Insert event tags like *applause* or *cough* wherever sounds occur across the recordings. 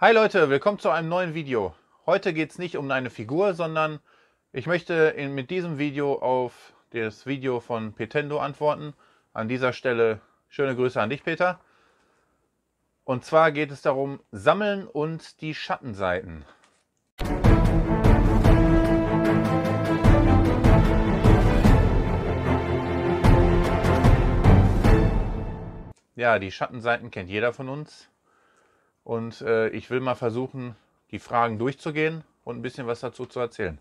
Hi Leute, willkommen zu einem neuen Video. Heute geht es nicht um eine Figur, sondern ich möchte in, mit diesem Video auf das Video von Petendo antworten. An dieser Stelle schöne Grüße an dich, Peter. Und zwar geht es darum, Sammeln und die Schattenseiten. Ja, die Schattenseiten kennt jeder von uns. Und äh, ich will mal versuchen, die Fragen durchzugehen und ein bisschen was dazu zu erzählen.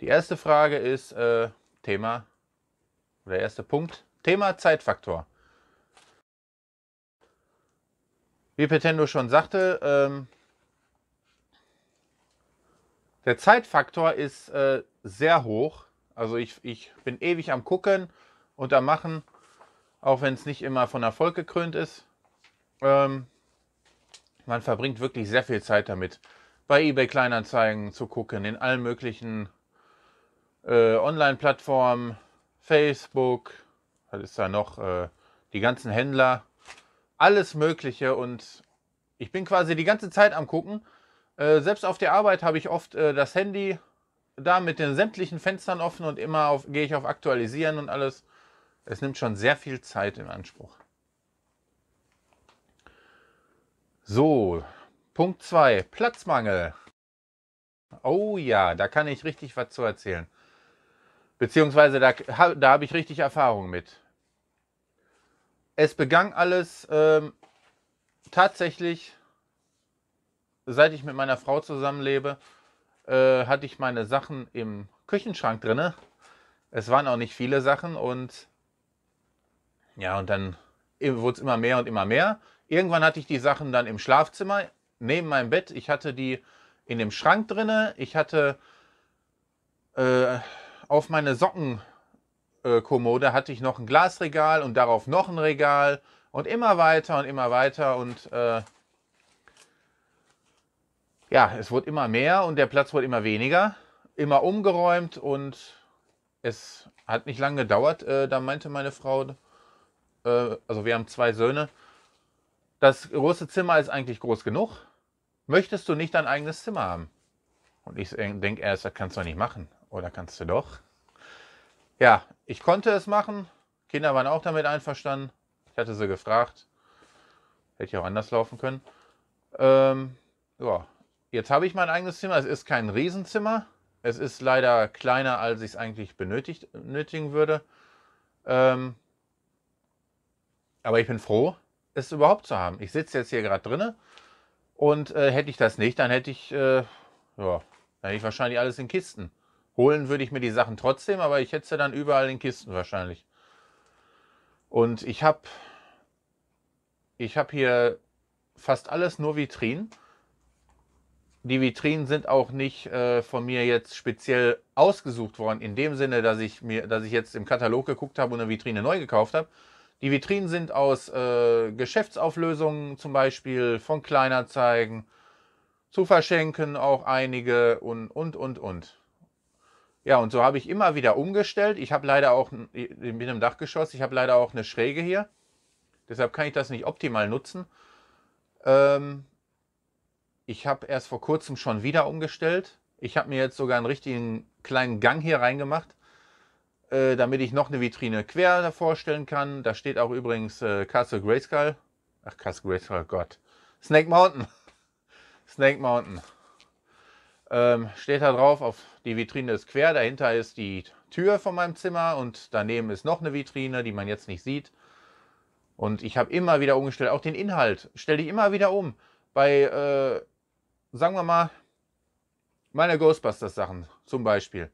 Die erste Frage ist äh, Thema, oder der erste Punkt, Thema Zeitfaktor. Wie Petendo schon sagte, ähm, der Zeitfaktor ist äh, sehr hoch. Also ich, ich bin ewig am Gucken und am Machen, auch wenn es nicht immer von Erfolg gekrönt ist. Ähm, man verbringt wirklich sehr viel Zeit damit, bei eBay Kleinanzeigen zu gucken, in allen möglichen äh, Online-Plattformen, Facebook, was ist da noch, äh, die ganzen Händler, alles Mögliche und ich bin quasi die ganze Zeit am Gucken. Äh, selbst auf der Arbeit habe ich oft äh, das Handy da mit den sämtlichen Fenstern offen und immer gehe ich auf Aktualisieren und alles. Es nimmt schon sehr viel Zeit in Anspruch. So, Punkt 2, Platzmangel. Oh ja, da kann ich richtig was zu erzählen. Beziehungsweise da, da habe ich richtig Erfahrung mit. Es begann alles ähm, tatsächlich, seit ich mit meiner Frau zusammenlebe, äh, hatte ich meine Sachen im Küchenschrank drin. Es waren auch nicht viele Sachen und ja, und dann wurde es immer mehr und immer mehr. Irgendwann hatte ich die Sachen dann im Schlafzimmer, neben meinem Bett. Ich hatte die in dem Schrank drinne. Ich hatte äh, auf meine Sockenkommode äh, hatte ich noch ein Glasregal und darauf noch ein Regal und immer weiter und immer weiter und äh, ja, es wurde immer mehr und der Platz wurde immer weniger, immer umgeräumt und es hat nicht lange gedauert. Äh, da meinte meine Frau, äh, also wir haben zwei Söhne, das große Zimmer ist eigentlich groß genug. Möchtest du nicht dein eigenes Zimmer haben? Und ich denke erst, das kannst du nicht machen. Oder kannst du doch? Ja, ich konnte es machen. Kinder waren auch damit einverstanden. Ich hatte sie gefragt. Hätte ich auch anders laufen können. Ähm, ja, jetzt habe ich mein eigenes Zimmer. Es ist kein Riesenzimmer. Es ist leider kleiner, als ich es eigentlich benötigen würde. Ähm, aber ich bin froh, es überhaupt zu haben. Ich sitze jetzt hier gerade drinne und äh, hätte ich das nicht, dann hätte ich, äh, ja, dann hätte ich wahrscheinlich alles in Kisten. Holen würde ich mir die Sachen trotzdem, aber ich hätte sie dann überall in Kisten wahrscheinlich. Und ich habe ich hab hier fast alles nur Vitrinen. Die Vitrinen sind auch nicht äh, von mir jetzt speziell ausgesucht worden, in dem Sinne, dass ich mir, dass ich jetzt im Katalog geguckt habe und eine Vitrine neu gekauft habe, die Vitrinen sind aus äh, Geschäftsauflösungen zum Beispiel von Kleinerzeigen, zu verschenken, auch einige und, und, und, und. Ja, und so habe ich immer wieder umgestellt. Ich habe leider auch, ich bin im Dachgeschoss, ich habe leider auch eine Schräge hier. Deshalb kann ich das nicht optimal nutzen. Ähm, ich habe erst vor kurzem schon wieder umgestellt. Ich habe mir jetzt sogar einen richtigen kleinen Gang hier reingemacht. Äh, damit ich noch eine Vitrine quer vorstellen kann. Da steht auch übrigens äh, Castle Grayskull. Ach, Castle Grayskull, oh Gott. Snake Mountain. *laughs* Snake Mountain. Ähm, steht da drauf, auf die Vitrine ist quer. Dahinter ist die Tür von meinem Zimmer und daneben ist noch eine Vitrine, die man jetzt nicht sieht. Und ich habe immer wieder umgestellt. Auch den Inhalt stelle ich immer wieder um. Bei, äh, sagen wir mal, meine Ghostbusters-Sachen zum Beispiel.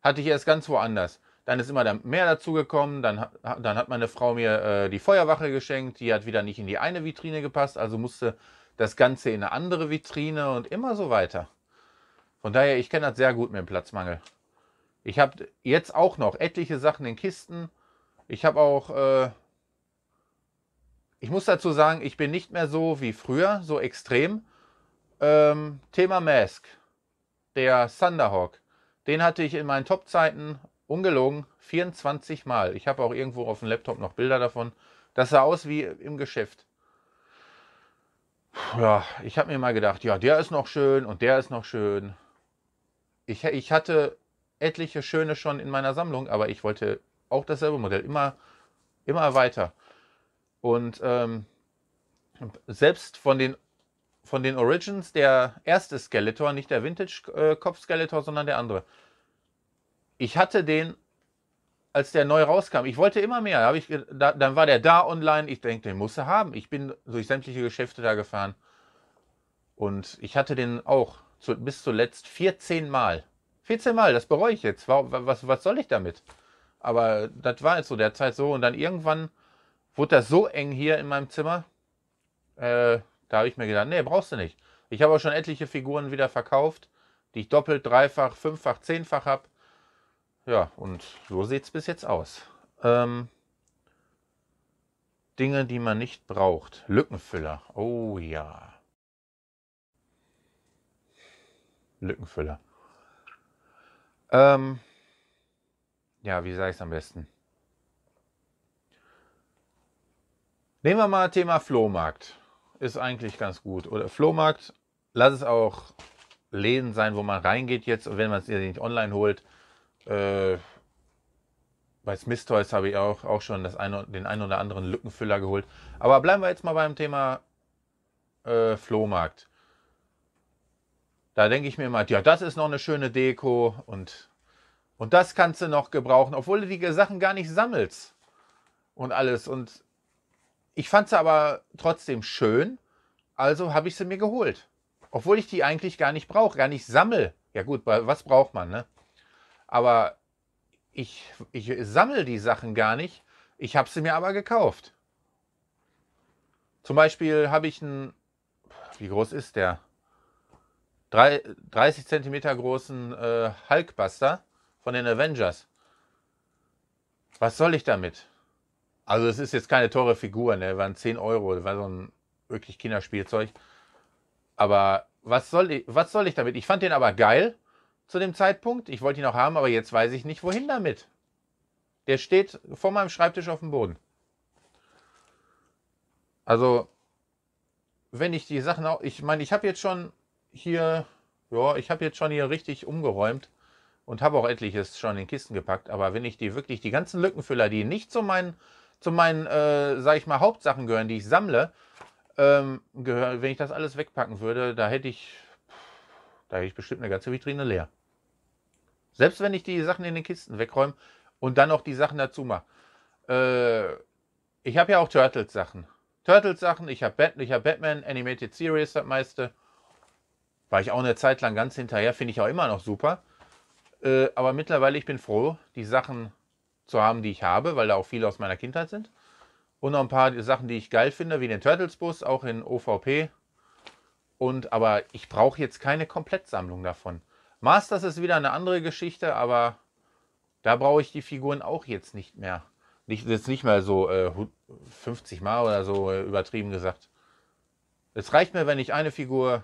Hatte ich erst ganz woanders. Dann ist immer mehr dazugekommen. Dann, dann hat meine Frau mir äh, die Feuerwache geschenkt. Die hat wieder nicht in die eine Vitrine gepasst. Also musste das Ganze in eine andere Vitrine und immer so weiter. Von daher, ich kenne das sehr gut mit dem Platzmangel. Ich habe jetzt auch noch etliche Sachen in Kisten. Ich habe auch. Äh ich muss dazu sagen, ich bin nicht mehr so wie früher, so extrem. Ähm, Thema Mask, der Thunderhawk. Den hatte ich in meinen Top-Zeiten ungelogen, 24 Mal. Ich habe auch irgendwo auf dem Laptop noch Bilder davon. Das sah aus wie im Geschäft. Ja, ich habe mir mal gedacht, ja, der ist noch schön und der ist noch schön. Ich, ich hatte etliche schöne schon in meiner Sammlung, aber ich wollte auch dasselbe Modell, immer, immer weiter. Und ähm, selbst von den, von den Origins, der erste Skeletor, nicht der Vintage-Kopf-Skeletor, äh, sondern der andere, ich hatte den, als der neu rauskam, ich wollte immer mehr. Da ich, da, dann war der da online. Ich denke, den muss er haben. Ich bin durch sämtliche Geschäfte da gefahren. Und ich hatte den auch zu, bis zuletzt 14 Mal. 14 Mal, das bereue ich jetzt. Was, was soll ich damit? Aber das war jetzt so derzeit so. Und dann irgendwann wurde das so eng hier in meinem Zimmer. Äh, da habe ich mir gedacht, nee, brauchst du nicht. Ich habe auch schon etliche Figuren wieder verkauft, die ich doppelt, dreifach, fünffach, zehnfach habe. Ja, und so sieht es bis jetzt aus. Ähm, Dinge, die man nicht braucht. Lückenfüller. Oh ja. Lückenfüller. Ähm, ja, wie sage ich es am besten? Nehmen wir mal Thema Flohmarkt. Ist eigentlich ganz gut. Oder Flohmarkt, lass es auch Läden sein, wo man reingeht jetzt, und wenn man es nicht online holt. Äh, bei Smith Toys habe ich auch, auch schon das eine, den einen oder anderen Lückenfüller geholt. Aber bleiben wir jetzt mal beim Thema äh, Flohmarkt. Da denke ich mir immer, ja, das ist noch eine schöne Deko und, und das kannst du noch gebrauchen, obwohl du die Sachen gar nicht sammelst und alles. Und ich fand sie aber trotzdem schön, also habe ich sie mir geholt. Obwohl ich die eigentlich gar nicht brauche, gar nicht sammel. Ja gut, was braucht man, ne? aber ich, ich sammle die Sachen gar nicht. Ich habe sie mir aber gekauft. Zum Beispiel habe ich einen, wie groß ist der? 30 cm großen äh, Hulkbuster von den Avengers. Was soll ich damit? Also es ist jetzt keine teure Figur, ne? waren 10 Euro, das war so ein wirklich Kinderspielzeug. Aber was soll ich, was soll ich damit? Ich fand den aber geil zu dem Zeitpunkt. Ich wollte ihn auch haben, aber jetzt weiß ich nicht, wohin damit. Der steht vor meinem Schreibtisch auf dem Boden. Also, wenn ich die Sachen auch. Ich meine, ich habe jetzt schon hier. Ja, ich habe jetzt schon hier richtig umgeräumt und habe auch etliches schon in Kisten gepackt. Aber wenn ich die wirklich, die ganzen Lückenfüller, die nicht zu meinen, zu meinen, äh, sag ich mal, Hauptsachen gehören, die ich sammle, ähm, gehör, wenn ich das alles wegpacken würde, da hätte ich da habe ich bestimmt eine ganze Vitrine leer. Selbst wenn ich die Sachen in den Kisten wegräume und dann noch die Sachen dazu mache. Äh, ich habe ja auch Turtles-Sachen. Turtles-Sachen, ich habe Bat hab Batman, Animated Series, das meiste. War ich auch eine Zeit lang ganz hinterher, finde ich auch immer noch super. Äh, aber mittlerweile, ich bin froh, die Sachen zu haben, die ich habe, weil da auch viele aus meiner Kindheit sind. Und noch ein paar Sachen, die ich geil finde, wie den Turtles-Bus, auch in OVP und aber ich brauche jetzt keine Komplettsammlung davon. Masters ist wieder eine andere Geschichte, aber da brauche ich die Figuren auch jetzt nicht mehr. Nicht, jetzt nicht mehr so äh, 50 Mal oder so äh, übertrieben gesagt. Es reicht mir, wenn ich eine Figur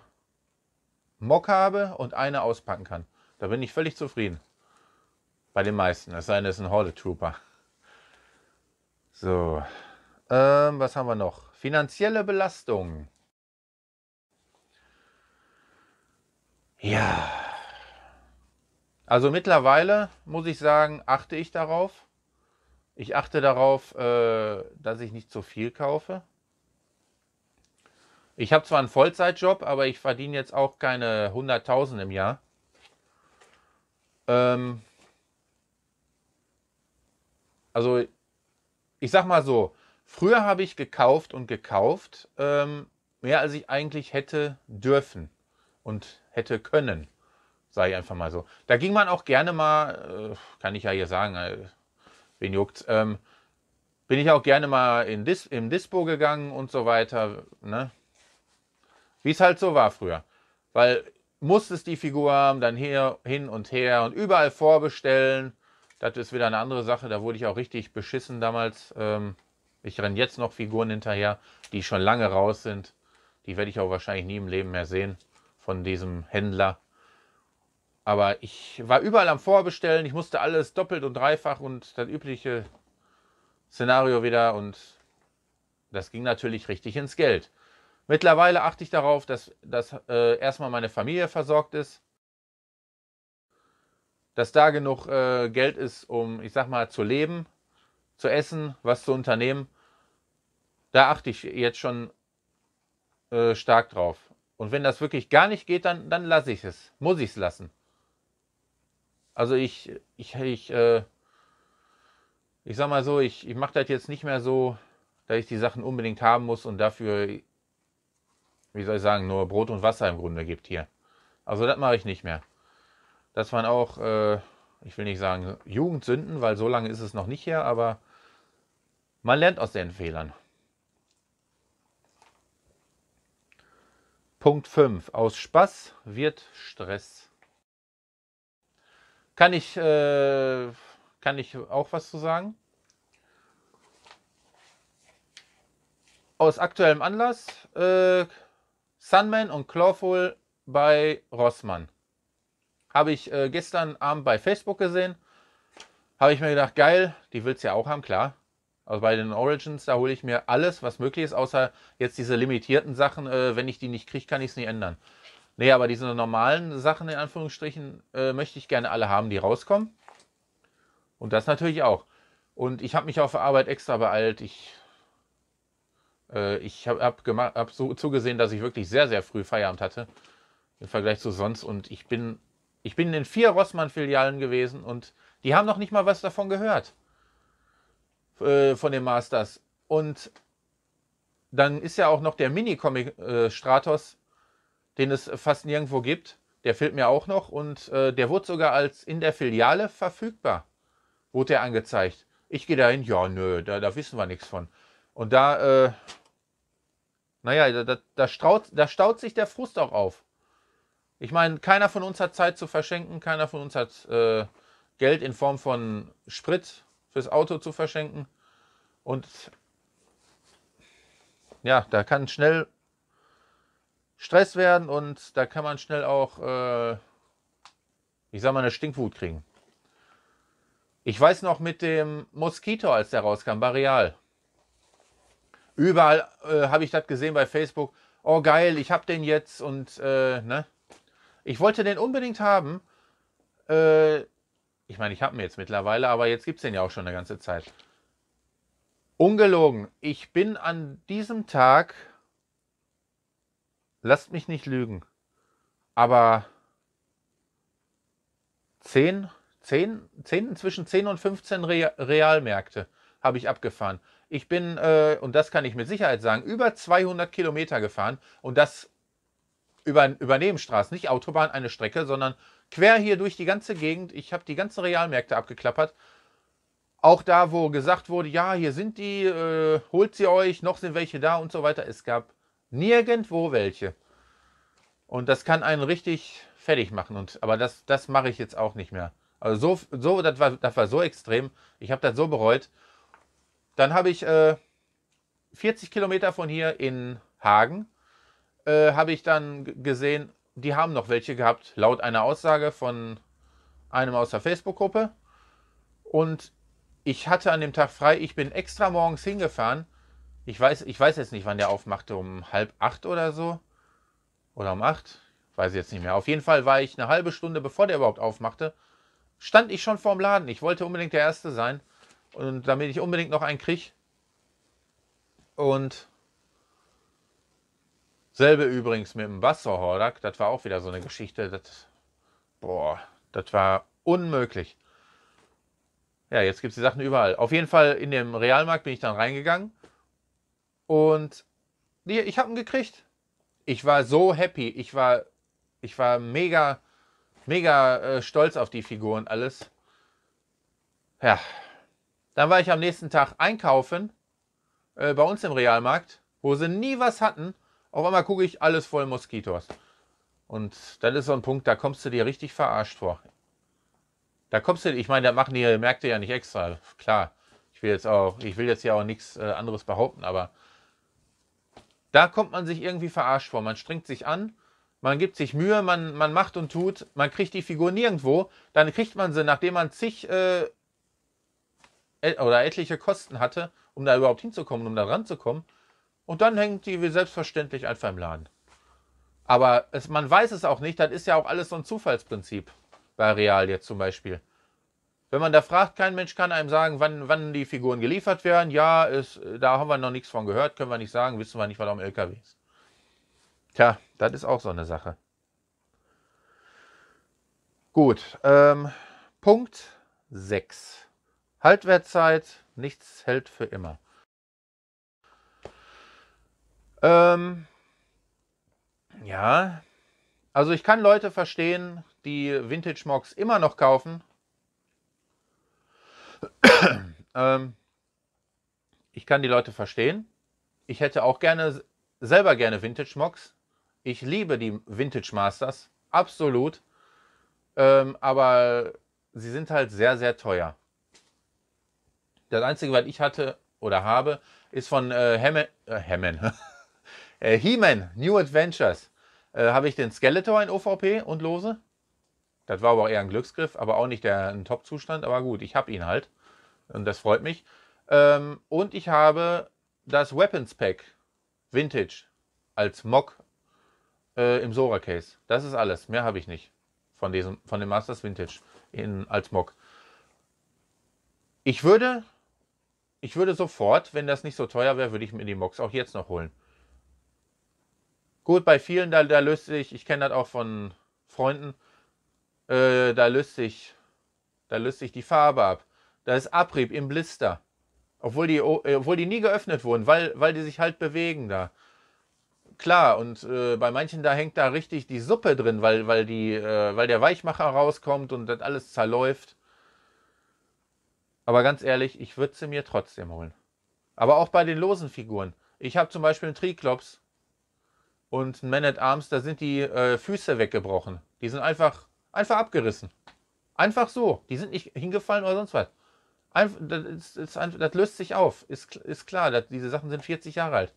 Mock habe und eine auspacken kann. Da bin ich völlig zufrieden. Bei den meisten. Es sei denn, es ist ein Horde Trooper. So. Ähm, was haben wir noch? Finanzielle Belastung. Ja. Also mittlerweile muss ich sagen, achte ich darauf. Ich achte darauf, äh, dass ich nicht zu viel kaufe. Ich habe zwar einen Vollzeitjob, aber ich verdiene jetzt auch keine 100.000 im Jahr. Ähm also ich sag mal so, früher habe ich gekauft und gekauft, ähm, mehr als ich eigentlich hätte dürfen und hätte können. Sei einfach mal so. Da ging man auch gerne mal, äh, kann ich ja hier sagen, äh, wen juckt's, ähm, bin ich auch gerne mal in Dis im Dispo gegangen und so weiter. Ne? Wie es halt so war früher. Weil musstest die Figur haben, dann hier, hin und her und überall vorbestellen. Das ist wieder eine andere Sache. Da wurde ich auch richtig beschissen damals. Ähm, ich renne jetzt noch Figuren hinterher, die schon lange raus sind. Die werde ich auch wahrscheinlich nie im Leben mehr sehen von diesem Händler. Aber ich war überall am Vorbestellen, ich musste alles doppelt und dreifach und das übliche Szenario wieder und das ging natürlich richtig ins Geld. Mittlerweile achte ich darauf, dass, dass äh, erstmal meine Familie versorgt ist, dass da genug äh, Geld ist, um, ich sag mal, zu leben, zu essen, was zu unternehmen. Da achte ich jetzt schon äh, stark drauf. Und wenn das wirklich gar nicht geht, dann, dann lasse ich es. Muss ich es lassen. Also ich, ich, ich, äh, ich sag mal so, ich, ich mache das jetzt nicht mehr so, dass ich die Sachen unbedingt haben muss und dafür, wie soll ich sagen, nur Brot und Wasser im Grunde gibt hier. Also das mache ich nicht mehr. Das waren auch, äh, ich will nicht sagen Jugendsünden, weil so lange ist es noch nicht her, aber man lernt aus den Fehlern. Punkt 5. Aus Spaß wird Stress. Kann ich, äh, kann ich auch was zu sagen? Aus aktuellem Anlass äh, Sunman und Clawful bei Rossmann. Habe ich äh, gestern Abend bei Facebook gesehen. Habe ich mir gedacht, geil, die will es ja auch haben, klar. Also bei den Origins, da hole ich mir alles, was möglich ist, außer jetzt diese limitierten Sachen. Äh, wenn ich die nicht kriege, kann ich es nicht ändern. Nee, aber diese normalen Sachen in Anführungsstrichen äh, möchte ich gerne alle haben, die rauskommen. Und das natürlich auch. Und ich habe mich auf der Arbeit extra beeilt. Ich, äh, ich habe hab hab so zugesehen, dass ich wirklich sehr, sehr früh Feierabend hatte im Vergleich zu sonst. Und ich bin, ich bin in vier Rossmann-Filialen gewesen und die haben noch nicht mal was davon gehört. Äh, von den Masters. Und dann ist ja auch noch der Mini-Comic äh, Stratos, den es fast nirgendwo gibt. Der fehlt mir auch noch und äh, der wurde sogar als in der Filiale verfügbar. Wurde er angezeigt. Ich gehe dahin, ja, nö, da, da wissen wir nichts von. Und da, äh, naja, da, da, straut, da staut sich der Frust auch auf. Ich meine, keiner von uns hat Zeit zu verschenken, keiner von uns hat äh, Geld in Form von Sprit fürs Auto zu verschenken. Und ja, da kann schnell Stress werden und da kann man schnell auch, äh, ich sag mal, eine Stinkwut kriegen. Ich weiß noch mit dem Moskito, als der rauskam, Bareal. Überall äh, habe ich das gesehen bei Facebook. Oh geil, ich habe den jetzt und äh, ne? Ich wollte den unbedingt haben. Äh, ich meine, ich habe ihn jetzt mittlerweile, aber jetzt gibt es den ja auch schon eine ganze Zeit. Ungelogen, ich bin an diesem Tag, lasst mich nicht lügen, aber 10, 10, 10 zwischen 10 und 15 Realmärkte habe ich abgefahren. Ich bin, äh, und das kann ich mit Sicherheit sagen, über 200 Kilometer gefahren und das über, über Nebenstraßen, nicht Autobahn, eine Strecke, sondern quer hier durch die ganze Gegend. Ich habe die ganzen Realmärkte abgeklappert. Auch da, wo gesagt wurde, ja, hier sind die, äh, holt sie euch, noch sind welche da und so weiter. Es gab nirgendwo welche. Und das kann einen richtig fertig machen. Und, aber das, das mache ich jetzt auch nicht mehr. Also so, so das, war, das war so extrem. Ich habe das so bereut. Dann habe ich äh, 40 Kilometer von hier in Hagen, äh, habe ich dann gesehen, die haben noch welche gehabt, laut einer Aussage von einem aus der Facebook-Gruppe. Und ich hatte an dem Tag frei, ich bin extra morgens hingefahren. Ich weiß, ich weiß jetzt nicht, wann der aufmachte, um halb acht oder so. Oder um acht, weiß ich jetzt nicht mehr. Auf jeden Fall war ich eine halbe Stunde, bevor der überhaupt aufmachte, stand ich schon vorm Laden. Ich wollte unbedingt der Erste sein. Und damit ich unbedingt noch einen kriege. Und Selbe übrigens mit dem Wasserhordak, das war auch wieder so eine Geschichte, das, boah, das war unmöglich. Ja, jetzt gibt es die Sachen überall. Auf jeden Fall in dem Realmarkt bin ich dann reingegangen und ich, ich habe ihn gekriegt. Ich war so happy, ich war, ich war mega, mega äh, stolz auf die Figuren alles. Ja, dann war ich am nächsten Tag einkaufen äh, bei uns im Realmarkt, wo sie nie was hatten. Auf einmal gucke ich, alles voll Moskitos. Und das ist so ein Punkt, da kommst du dir richtig verarscht vor. Da kommst du, ich meine, da machen die Märkte ja nicht extra. Klar, ich will jetzt auch, ich will jetzt ja auch nichts äh, anderes behaupten, aber da kommt man sich irgendwie verarscht vor. Man strengt sich an, man gibt sich Mühe, man, man macht und tut, man kriegt die Figur nirgendwo, dann kriegt man sie, nachdem man zig äh, et oder etliche Kosten hatte, um da überhaupt hinzukommen, um da ranzukommen, und dann hängt die wie selbstverständlich einfach im Laden. Aber es, man weiß es auch nicht, das ist ja auch alles so ein Zufallsprinzip bei Real jetzt zum Beispiel. Wenn man da fragt, kein Mensch kann einem sagen, wann, wann die Figuren geliefert werden. Ja, ist, da haben wir noch nichts von gehört, können wir nicht sagen, wissen wir nicht, warum am LKW ist. Tja, das ist auch so eine Sache. Gut, ähm, Punkt 6. Haltwertzeit, nichts hält für immer. Ähm, ja, also ich kann Leute verstehen, die Vintage Mocks immer noch kaufen. *clears throat* ähm, ich kann die Leute verstehen. Ich hätte auch gerne selber gerne Vintage Mocks. Ich liebe die Vintage Masters, absolut. Ähm, aber sie sind halt sehr, sehr teuer. Das einzige, was ich hatte oder habe, ist von äh, Hemmen. äh, Hemmen. *laughs* Äh, He-Man, New Adventures. Äh, Habe ich den Skeletor in OVP und lose? Das war aber auch eher ein Glücksgriff, aber auch nicht der, Top-Zustand. Aber gut, ich habe ihn halt. Und das freut mich. Ähm, und ich habe das Weapons Pack Vintage als Mock äh, im Sora Case. Das ist alles. Mehr habe ich nicht von, diesem, von dem Masters Vintage in, als Mock. Ich würde, ich würde sofort, wenn das nicht so teuer wäre, würde ich mir die Mocks auch jetzt noch holen. Gut, bei vielen, da, da löst sich, ich kenne das auch von Freunden, äh, da löst sich, da löst sich die Farbe ab. Da ist Abrieb im Blister. Obwohl die, äh, obwohl die nie geöffnet wurden, weil, weil die sich halt bewegen da. Klar, und äh, bei manchen da hängt da richtig die Suppe drin, weil, weil, die, äh, weil der Weichmacher rauskommt und das alles zerläuft. Aber ganz ehrlich, ich würde sie mir trotzdem holen. Aber auch bei den losen Figuren. Ich habe zum Beispiel einen Triklops, und ein Man at Arms, da sind die äh, Füße weggebrochen. Die sind einfach, einfach abgerissen. Einfach so. Die sind nicht hingefallen oder sonst was. Einf das, das, das, löst sich auf. Ist, ist klar, das, diese Sachen sind 40 Jahre alt.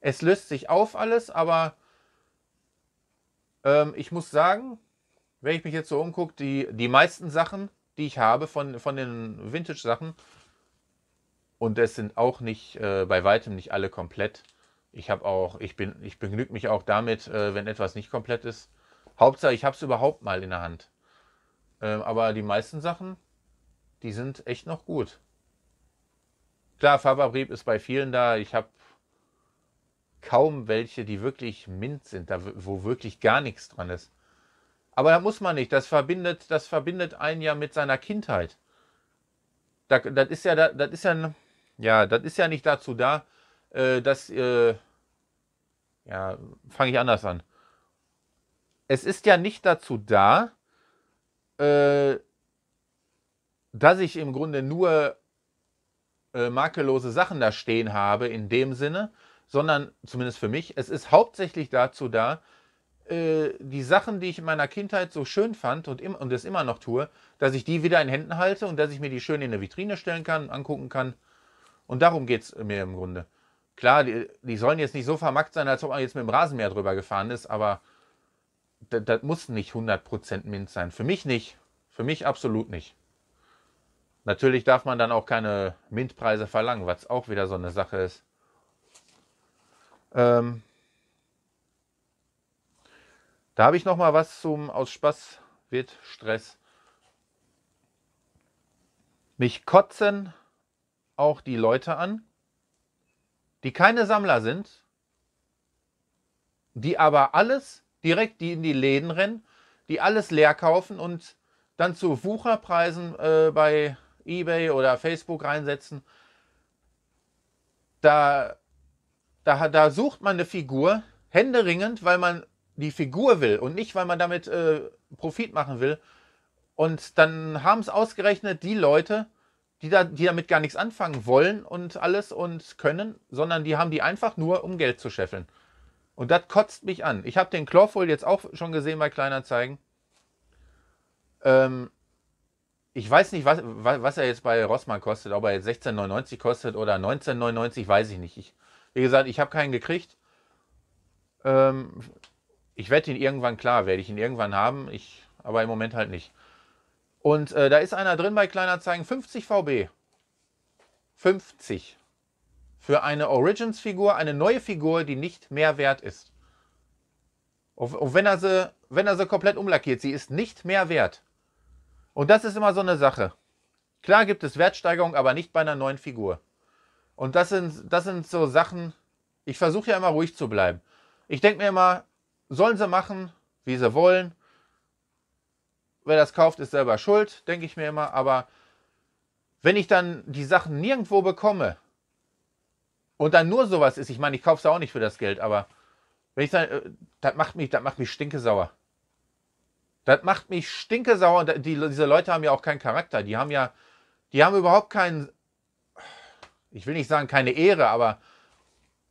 Es löst sich auf alles, aber ähm, ich muss sagen, wenn ich mich jetzt so umgucke, die, die meisten Sachen, die ich habe von, von den Vintage-Sachen, und es sind auch nicht äh, bei weitem nicht alle komplett, ich habe auch, ich bin, ich begnüge mich auch damit, äh, wenn etwas nicht komplett ist. Hauptsache, ich habe es überhaupt mal in der Hand. Ähm, aber die meisten Sachen, die sind echt noch gut. Klar, Faberbrief ist bei vielen da. Ich habe kaum welche, die wirklich mint sind, da wo wirklich gar nichts dran ist. Aber da muss man nicht. Das verbindet, das verbindet einen ja mit seiner Kindheit. Das, das ist ja, das ist ja, ja, das ist ja nicht dazu da, äh, dass, äh, ja, fange ich anders an. Es ist ja nicht dazu da, äh, dass ich im Grunde nur äh, makellose Sachen da stehen habe in dem Sinne, sondern zumindest für mich, es ist hauptsächlich dazu da, äh, die Sachen, die ich in meiner Kindheit so schön fand und, im, und es immer noch tue, dass ich die wieder in Händen halte und dass ich mir die schön in eine Vitrine stellen kann, angucken kann. Und darum geht es mir im Grunde. Klar, die, die, sollen jetzt nicht so vermackt sein, als ob man jetzt mit dem Rasenmäher drüber gefahren ist, aber das, das muss nicht 100% Mint sein. Für mich nicht. Für mich absolut nicht. Natürlich darf man dann auch keine Mintpreise verlangen, was auch wieder so eine Sache ist. Ähm, da habe ich noch mal was zum aus Spaß wird Stress. Mich kotzen auch die Leute an, die keine Sammler sind, die aber alles direkt, in die Läden rennen, die alles leer kaufen und dann zu Wucherpreisen äh, bei eBay oder Facebook reinsetzen. Da, da, da sucht man eine Figur händeringend, weil man die Figur will und nicht, weil man damit äh, Profit machen will. Und dann haben es ausgerechnet die Leute, die, da, die damit gar nichts anfangen wollen und alles und können, sondern die haben die einfach nur, um Geld zu scheffeln. Und das kotzt mich an. Ich habe den Chlorfol jetzt auch schon gesehen bei Kleinanzeigen. Ähm, ich weiß nicht, was, was, er jetzt bei Rossmann kostet, ob er jetzt 16,99 kostet oder 19,99, weiß ich nicht. Ich, wie gesagt, ich habe keinen gekriegt. Ähm, ich werde ihn irgendwann, klar, werde ich ihn irgendwann haben, ich, aber im Moment halt nicht. Und äh, da ist einer drin bei Kleinanzeigen, 50 VB. 50. Für eine Origins-Figur, eine neue Figur, die nicht mehr wert ist. Und wenn er, sie, wenn er sie komplett umlackiert, sie ist nicht mehr wert. Und das ist immer so eine Sache. Klar gibt es Wertsteigerung, aber nicht bei einer neuen Figur. Und das sind, das sind so Sachen, ich versuche ja immer ruhig zu bleiben. Ich denke mir immer, sollen sie machen, wie sie wollen. Wer das kauft, ist selber schuld, denke ich mir immer. Aber wenn ich dann die Sachen nirgendwo bekomme und dann nur sowas ist, ich meine, ich kaufe es auch nicht für das Geld, aber wenn ich dann, äh, das macht mich, das macht mich stinkesauer. Das macht mich stinkesauer und die, diese Leute haben ja auch keinen Charakter. Die haben ja, die haben überhaupt keinen, ich will nicht sagen keine Ehre, aber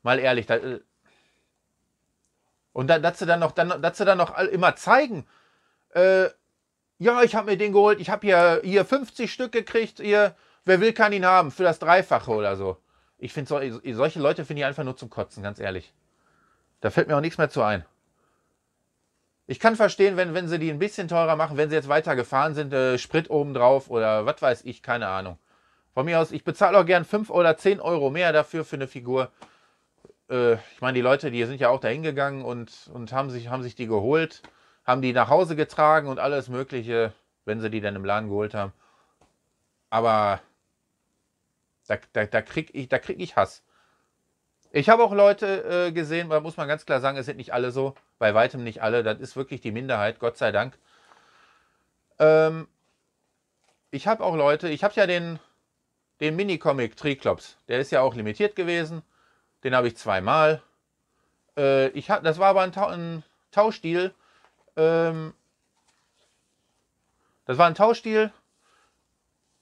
mal ehrlich, das, äh, und dann, dass sie dann noch, dann, dass sie dann noch immer zeigen, äh, ja, ich habe mir den geholt, ich habe hier, hier 50 Stück gekriegt, ihr, wer will, kann ihn haben, für das Dreifache oder so. Ich finde, so, solche Leute finde ich einfach nur zum Kotzen, ganz ehrlich. Da fällt mir auch nichts mehr zu ein. Ich kann verstehen, wenn, wenn sie die ein bisschen teurer machen, wenn sie jetzt weiter gefahren sind, äh, Sprit obendrauf oder was weiß ich, keine Ahnung. Von mir aus, ich bezahle auch gern 5 oder 10 Euro mehr dafür für eine Figur. Äh, ich meine, die Leute, die sind ja auch dahingegangen und, und haben, sich, haben sich die geholt haben die nach Hause getragen und alles Mögliche, wenn sie die dann im Laden geholt haben. Aber da, da, da krieg ich, krieg ich Hass. Ich habe auch Leute äh, gesehen, da muss man ganz klar sagen, es sind nicht alle so, bei weitem nicht alle, das ist wirklich die Minderheit, Gott sei Dank. Ähm, ich habe auch Leute, ich habe ja den, den Mini-Comic Triklops, der ist ja auch limitiert gewesen, den habe ich zweimal. Äh, ich hab, das war aber ein, Ta ein Tauschdeal ähm, das war ein Tauschstil.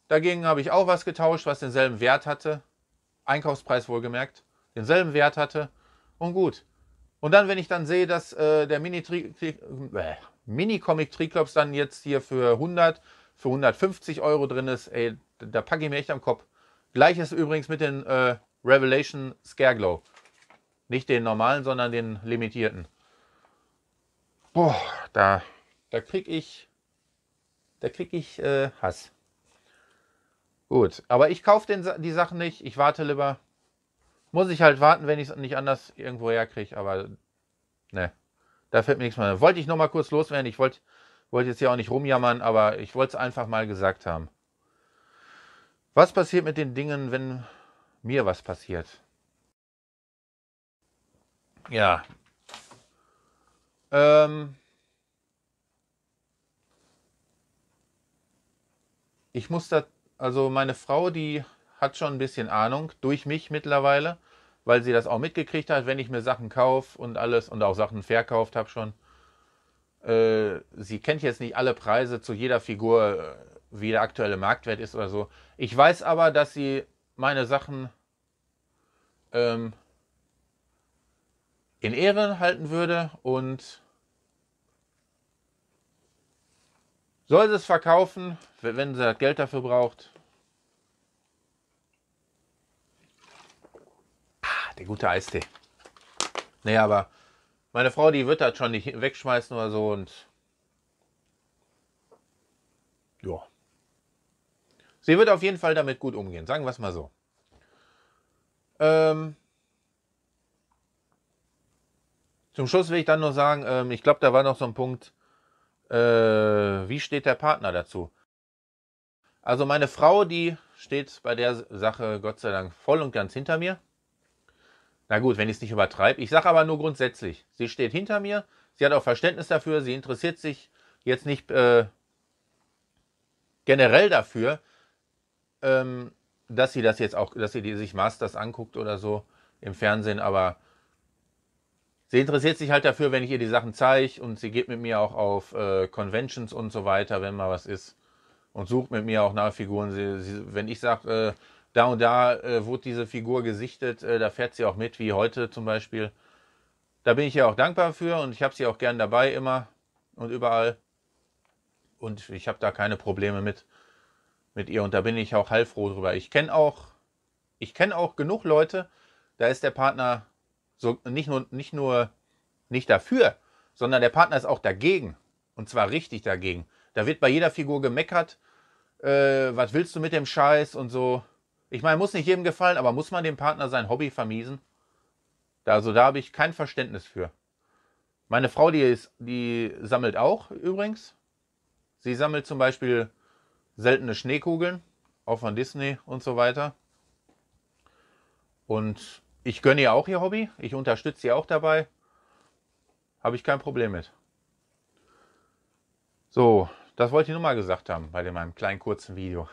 Dagegen habe ich auch was getauscht, was denselben Wert hatte. Einkaufspreis wohlgemerkt. Denselben Wert hatte. Und gut. Und dann, wenn ich dann sehe, dass äh, der Mini-Comic-Triklops äh, dann jetzt hier für 100, für 150 Euro drin ist, ey, da packe ich mir echt am Kopf. Gleiches übrigens mit den äh, Revelation Scareglow. Nicht den normalen, sondern den limitierten boah, da, da krieg ich, da krieg ich äh, Hass. Gut, aber ich kaufe die Sachen nicht, ich warte lieber. Muss ich halt warten, wenn ich es nicht anders irgendwo herkriege, aber ne, da fällt mir nichts mehr. Wollte ich nochmal kurz loswerden, ich wollte wollt jetzt hier auch nicht rumjammern, aber ich wollte es einfach mal gesagt haben. Was passiert mit den Dingen, wenn mir was passiert? Ja, ähm ich muss da, also meine Frau, die hat schon ein bisschen Ahnung, durch mich mittlerweile, weil sie das auch mitgekriegt hat, wenn ich mir Sachen kaufe und alles und auch Sachen verkauft habe schon. Äh, sie kennt jetzt nicht alle Preise zu jeder Figur, äh, wie der aktuelle Marktwert ist oder so. Ich weiß aber, dass sie meine Sachen ähm, in Ehren halten würde und Soll sie es verkaufen, wenn sie Geld dafür braucht? Ah, der gute Eistee. Naja, aber meine Frau, die wird das schon nicht wegschmeißen oder so und. Ja. Sie wird auf jeden Fall damit gut umgehen, sagen wir es mal so. Ähm, zum Schluss will ich dann nur sagen, ähm, ich glaube, da war noch so ein Punkt, äh, wie steht der Partner dazu? Also meine Frau, die steht bei der Sache Gott sei Dank voll und ganz hinter mir. Na gut, wenn ich es nicht übertreibe. Ich sage aber nur grundsätzlich, sie steht hinter mir, sie hat auch Verständnis dafür, sie interessiert sich jetzt nicht äh, generell dafür, ähm, dass sie das jetzt auch, dass sie die, sich Masters anguckt oder so im Fernsehen, aber sie interessiert sich halt dafür, wenn ich ihr die Sachen zeige und sie geht mit mir auch auf äh, Conventions und so weiter, wenn mal was ist und sucht mit mir auch nach Figuren. Sie, sie, wenn ich sage, äh, da und da äh, wurde diese Figur gesichtet, äh, da fährt sie auch mit, wie heute zum Beispiel. Da bin ich ja auch dankbar für und ich habe sie auch gern dabei immer und überall. Und ich habe da keine Probleme mit, mit ihr und da bin ich auch heilfroh drüber. Ich kenne auch, ich kenne auch genug Leute, da ist der Partner so, nicht nur, nicht nur nicht dafür, sondern der Partner ist auch dagegen. Und zwar richtig dagegen. Da wird bei jeder Figur gemeckert, äh, was willst du mit dem Scheiß und so. Ich meine, muss nicht jedem gefallen, aber muss man dem Partner sein Hobby vermiesen? Da, also da habe ich kein Verständnis für. Meine Frau, die, ist, die sammelt auch übrigens. Sie sammelt zum Beispiel seltene Schneekugeln, auch von Disney und so weiter. Und ich gönne ihr auch ihr Hobby, ich unterstütze sie auch dabei. Habe ich kein Problem mit. So, das wollte ich nur mal gesagt haben bei meinem kleinen kurzen Video.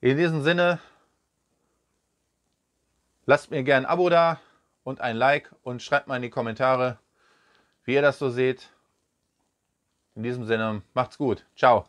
In diesem Sinne, lasst mir gerne ein Abo da und ein Like und schreibt mal in die Kommentare, wie ihr das so seht. In diesem Sinne, macht's gut. Ciao.